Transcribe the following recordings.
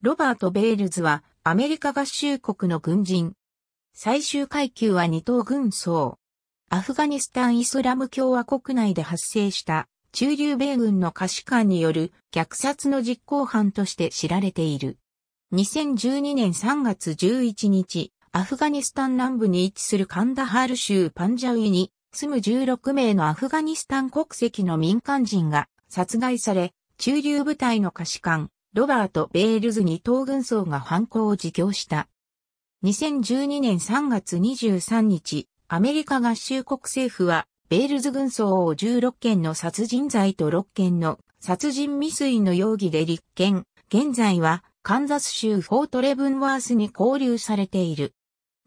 ロバート・ベイルズはアメリカ合衆国の軍人。最終階級は二等軍曹。アフガニスタン・イスラム共和国内で発生した中流米軍の可視官による虐殺の実行犯として知られている。2012年3月11日、アフガニスタン南部に位置するカンダハール州パンジャウイに住む16名のアフガニスタン国籍の民間人が殺害され、中流部隊の可視官、ロバート・ベールズに東軍曹が犯行を自供した。2012年3月23日、アメリカ合衆国政府は、ベールズ軍曹を16件の殺人罪と6件の殺人未遂の容疑で立件。現在は、カンザス州フォートレブンワースに拘留されている。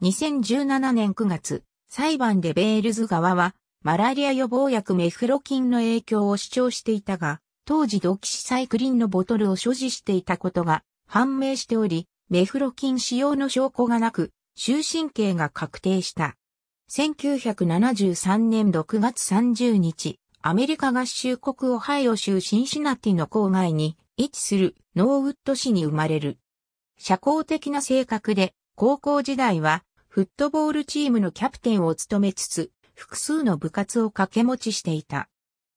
2017年9月、裁判でベールズ側は、マラリア予防薬メフロキンの影響を主張していたが、当時ドキシサイクリンのボトルを所持していたことが判明しており、メフロキン使用の証拠がなく、終身刑が確定した。1973年6月30日、アメリカ合衆国オハイオ州シンシナティの郊外に位置するノーウッド市に生まれる。社交的な性格で、高校時代はフットボールチームのキャプテンを務めつつ、複数の部活を掛け持ちしていた。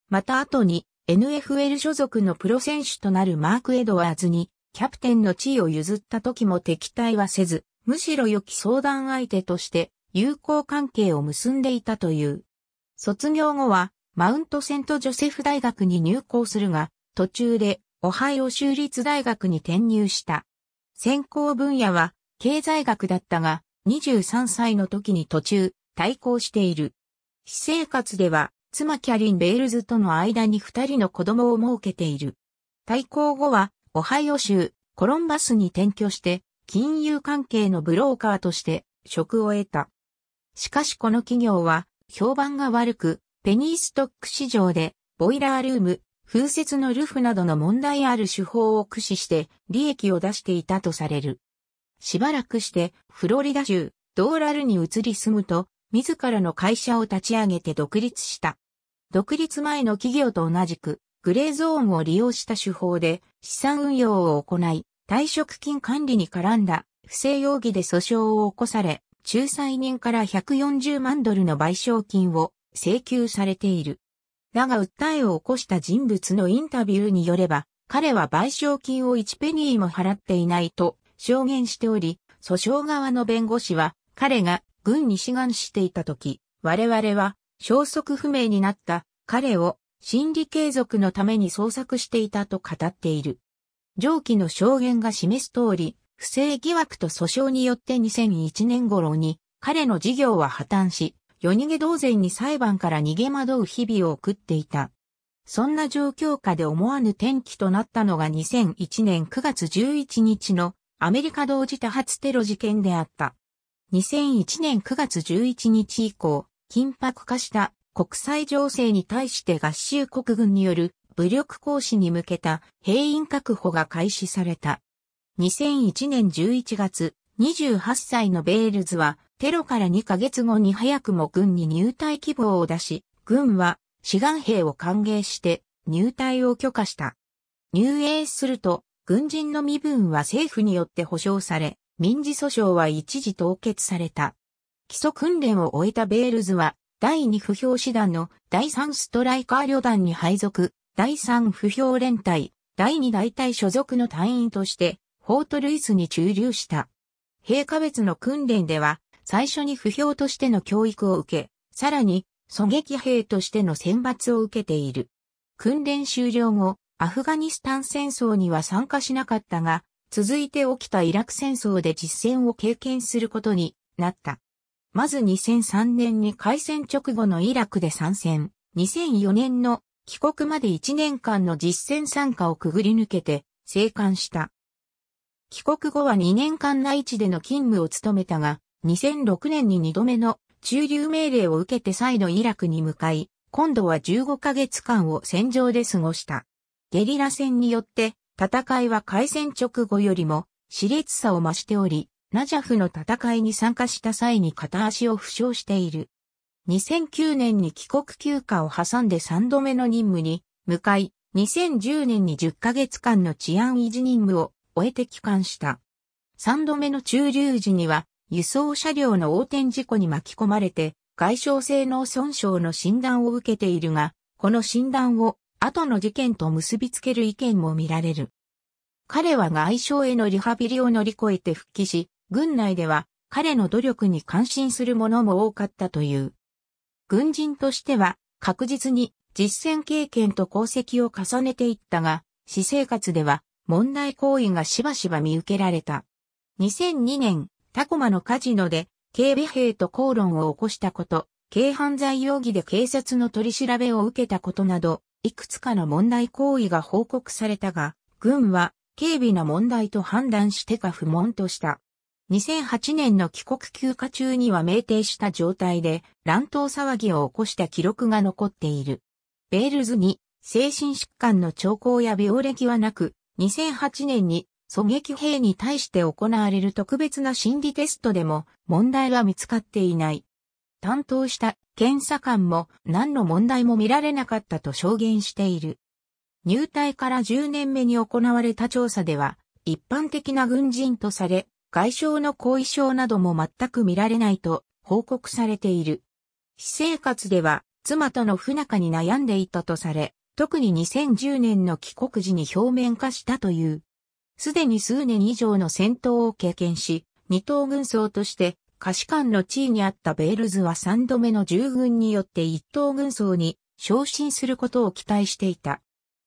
また後に NFL 所属のプロ選手となるマーク・エドワーズに、キャプテンの地位を譲った時も敵対はせず、むしろ良き相談相手として友好関係を結んでいたという。卒業後は、マウントセントジョセフ大学に入校するが、途中で、オハイオ州立大学に転入した。専攻分野は、経済学だったが、23歳の時に途中、対抗している。私生活では、妻キャリン・ベイルズとの間に二人の子供を設けている。対抗後は、オハイオ州、コロンバスに転居して、金融関係のブローカーとして職を得た。しかしこの企業は評判が悪く、ペニーストック市場でボイラールーム、風雪のルフなどの問題ある手法を駆使して利益を出していたとされる。しばらくしてフロリダ州ドーラルに移り住むと、自らの会社を立ち上げて独立した。独立前の企業と同じく、グレーゾーンを利用した手法で資産運用を行い、退職金管理に絡んだ不正容疑で訴訟を起こされ、仲裁人から140万ドルの賠償金を請求されている。だが訴えを起こした人物のインタビューによれば、彼は賠償金を1ペニーも払っていないと証言しており、訴訟側の弁護士は、彼が軍に志願していた時、我々は消息不明になった彼を心理継続のために捜索していたと語っている。上記の証言が示す通り、不正疑惑と訴訟によって2001年頃に彼の事業は破綻し、夜逃げ同然に裁判から逃げ惑う日々を送っていた。そんな状況下で思わぬ転機となったのが2001年9月11日のアメリカ同時多発テロ事件であった。2001年9月11日以降、緊迫化した国際情勢に対して合衆国軍による武力行使に向けた兵員確保が開始された。2001年11月、28歳のベールズはテロから2ヶ月後に早くも軍に入隊希望を出し、軍は志願兵を歓迎して入隊を許可した。入営すると、軍人の身分は政府によって保障され、民事訴訟は一時凍結された。基礎訓練を終えたベールズは、第2不評師団の第3ストライカー旅団に配属、第3不評連隊、第2大隊所属の隊員として、フォートルイスに駐留した。兵科別の訓練では、最初に不評としての教育を受け、さらに、狙撃兵としての選抜を受けている。訓練終了後、アフガニスタン戦争には参加しなかったが、続いて起きたイラク戦争で実戦を経験することになった。まず2003年に開戦直後のイラクで参戦、2004年の帰国まで1年間の実戦参加をくぐり抜けて、生還した。帰国後は2年間内地での勤務を務めたが、2006年に2度目の駐留命令を受けて再度イラクに向かい、今度は15ヶ月間を戦場で過ごした。ゲリラ戦によって戦いは開戦直後よりも熾烈さを増しており、ナジャフの戦いに参加した際に片足を負傷している。2009年に帰国休暇を挟んで3度目の任務に向かい、2010年に10ヶ月間の治安維持任務を終えて帰還した。3度目の駐留時には、輸送車両の横転事故に巻き込まれて、外傷性脳損傷の診断を受けているが、この診断を後の事件と結びつける意見も見られる。彼は外傷へのリハビリを乗り越えて復帰し、軍内では彼の努力に感心する者も多かったという。軍人としては確実に実践経験と功績を重ねていったが、私生活では問題行為がしばしば見受けられた。2002年、タコマのカジノで警備兵と口論を起こしたこと、軽犯罪容疑で警察の取り調べを受けたことなど、いくつかの問題行為が報告されたが、軍は軽微な問題と判断してか不問とした。2008年の帰国休暇中には酩酊した状態で乱闘騒ぎを起こした記録が残っている。ベールズに精神疾患の兆候や病歴はなく、2008年に狙撃兵に対して行われる特別な心理テストでも問題は見つかっていない。担当した検査官も何の問題も見られなかったと証言している。入隊から10年目に行われた調査では、一般的な軍人とされ、外傷の後遺症なども全く見られないと報告されている。私生活では妻との不仲に悩んでいたとされ、特に2010年の帰国時に表面化したという。すでに数年以上の戦闘を経験し、二等軍曹として可視官の地位にあったベールズは三度目の従軍によって一等軍曹に昇進することを期待していた。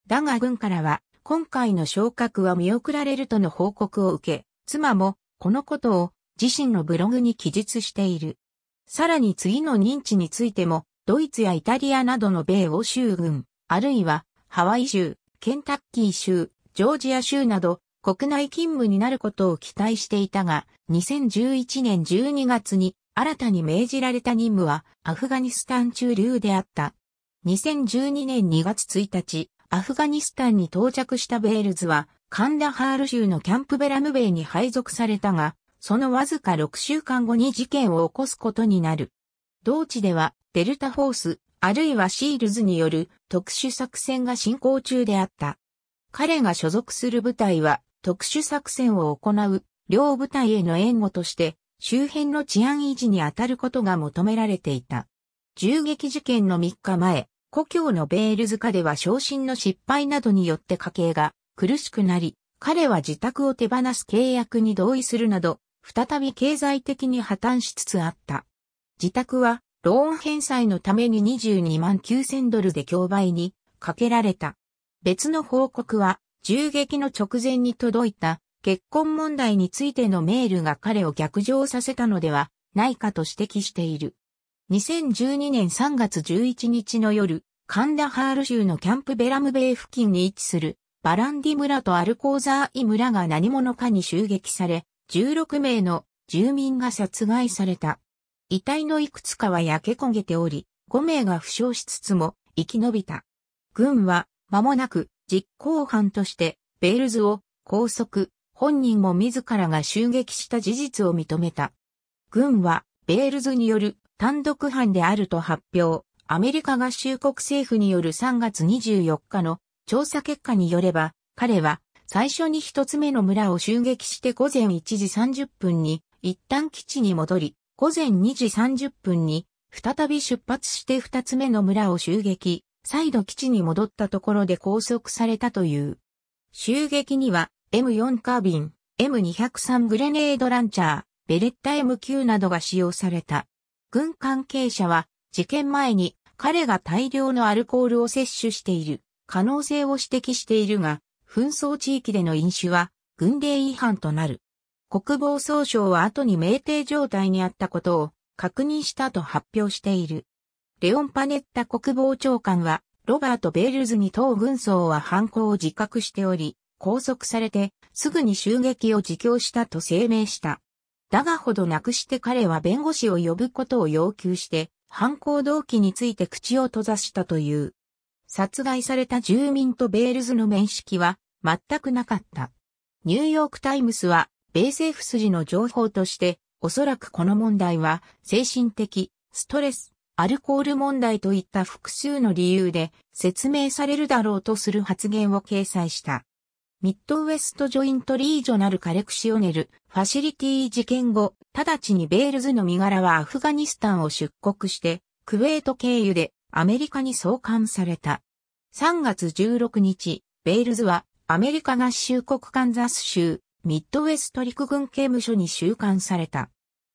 だが軍からは今回の昇格は見送られるとの報告を受け、妻もこのことを自身のブログに記述している。さらに次の認知についても、ドイツやイタリアなどの米欧州軍、あるいはハワイ州、ケンタッキー州、ジョージア州など国内勤務になることを期待していたが、2011年12月に新たに命じられた任務はアフガニスタン駐留であった。2012年2月1日、アフガニスタンに到着したベールズはカンダハール州のキャンプベラムベイに配属されたが、そのわずか6週間後に事件を起こすことになる。同地では、デルタフォース、あるいはシールズによる特殊作戦が進行中であった。彼が所属する部隊は、特殊作戦を行う両部隊への援護として、周辺の治安維持に当たることが求められていた。銃撃事件の3日前、故郷のベール塚では昇進の失敗などによって家計が苦しくなり、彼は自宅を手放す契約に同意するなど、再び経済的に破綻しつつあった。自宅は、ローン返済のために22万9000ドルで競売にかけられた。別の報告は、銃撃の直前に届いた結婚問題についてのメールが彼を逆上させたのではないかと指摘している。2012年3月11日の夜、カンダハール州のキャンプベラムベイ付近に位置するバランディ村とアルコーザーイ村が何者かに襲撃され、16名の住民が殺害された。遺体のいくつかは焼け焦げており、5名が負傷しつつも生き延びた。軍は間もなく実行犯としてベールズを拘束、本人も自らが襲撃した事実を認めた。軍はベールズによる単独犯であると発表。アメリカ合衆国政府による3月24日の調査結果によれば、彼は最初に一つ目の村を襲撃して午前1時30分に一旦基地に戻り、午前2時30分に再び出発して二つ目の村を襲撃、再度基地に戻ったところで拘束されたという。襲撃には M4 カービン、M203 グレネードランチャー、ベレッタ M9 などが使用された。軍関係者は事件前に彼が大量のアルコールを摂取している可能性を指摘しているが、紛争地域での飲酒は軍令違反となる。国防総省は後に酩酊状態にあったことを確認したと発表している。レオンパネッタ国防長官は、ロバート・ベールズに当軍曹は犯行を自覚しており、拘束されてすぐに襲撃を自供したと声明した。だがほどなくして彼は弁護士を呼ぶことを要求して、犯行動機について口を閉ざしたという。殺害された住民とベールズの面識は全くなかった。ニューヨークタイムスは、米政府筋の情報として、おそらくこの問題は、精神的、ストレス、アルコール問題といった複数の理由で説明されるだろうとする発言を掲載した。ミッドウェストジョイントリージョナルカレクシオネルファシリティ事件後、直ちにベールズの身柄はアフガニスタンを出国して、クウェート経由でアメリカに送還された。3月16日、ベイルズはアメリカ合衆国カンザス州ミッドウェスト陸軍刑務所に収監された。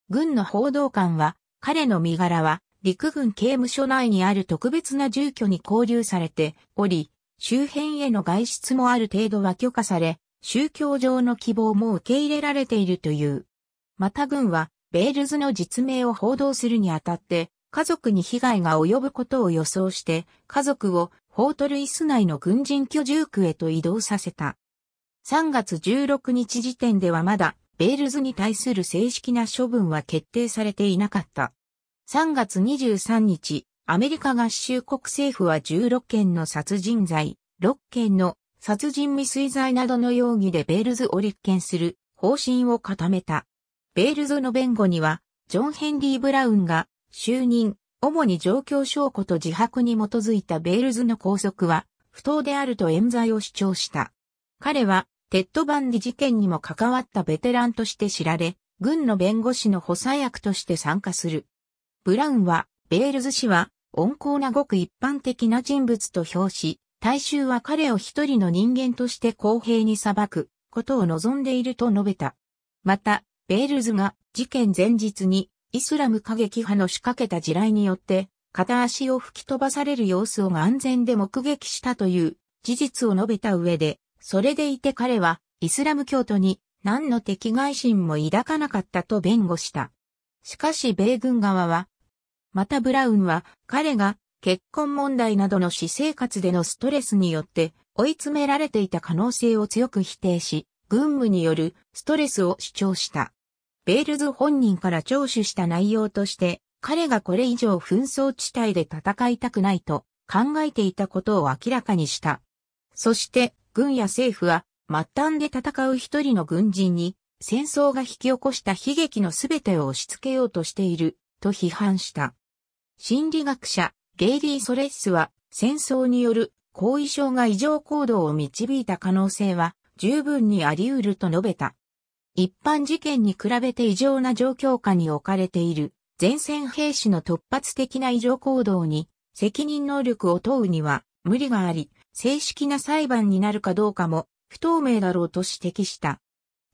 軍の報道官は彼の身柄は陸軍刑務所内にある特別な住居に拘留されており、周辺への外出もある程度は許可され、宗教上の希望も受け入れられているという。また軍は、ベールズの実名を報道するにあたって、家族に被害が及ぶことを予想して、家族をフォートルイス内の軍人居住区へと移動させた。3月16日時点ではまだ、ベールズに対する正式な処分は決定されていなかった。3月23日、アメリカ合衆国政府は16件の殺人罪、6件の殺人未遂罪などの容疑でベールズを立件する方針を固めた。ベールズの弁護には、ジョン・ヘンリー・ブラウンが就任主に状況証拠と自白に基づいたベールズの拘束は不当であると冤罪を主張した。彼はテッド・バンディ事件にも関わったベテランとして知られ、軍の弁護士の補佐役として参加する。ブラウンは、ベールズ氏は、温厚なごく一般的な人物と評し、大衆は彼を一人の人間として公平に裁くことを望んでいると述べた。また、ベールズが事件前日にイスラム過激派の仕掛けた地雷によって、片足を吹き飛ばされる様子を眼前で目撃したという事実を述べた上で、それでいて彼はイスラム教徒に何の敵外心も抱かなかったと弁護した。しかし米軍側は、またブラウンは彼が結婚問題などの私生活でのストレスによって追い詰められていた可能性を強く否定し、軍務によるストレスを主張した。ベールズ本人から聴取した内容として、彼がこれ以上紛争地帯で戦いたくないと考えていたことを明らかにした。そして、軍や政府は、末端で戦う一人の軍人に、戦争が引き起こした悲劇のすべてを押し付けようとしている、と批判した。心理学者、ゲイリー・ソレッスは、戦争による後遺症が異常行動を導いた可能性は十分にあり得ると述べた。一般事件に比べて異常な状況下に置かれている前線兵士の突発的な異常行動に責任能力を問うには無理があり、正式な裁判になるかどうかも不透明だろうと指摘した。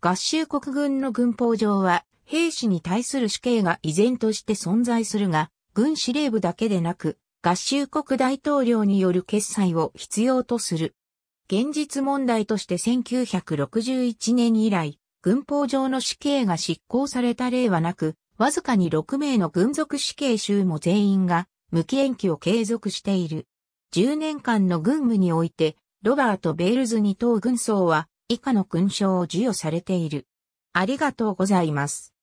合衆国軍の軍法上は兵士に対する死刑が依然として存在するが、軍司令部だけでなく、合衆国大統領による決裁を必要とする。現実問題として1961年以来、軍法上の死刑が執行された例はなく、わずかに6名の軍属死刑囚も全員が無期延期を継続している。10年間の軍務において、ロバート・ベールズに等軍曹は以下の勲章を授与されている。ありがとうございます。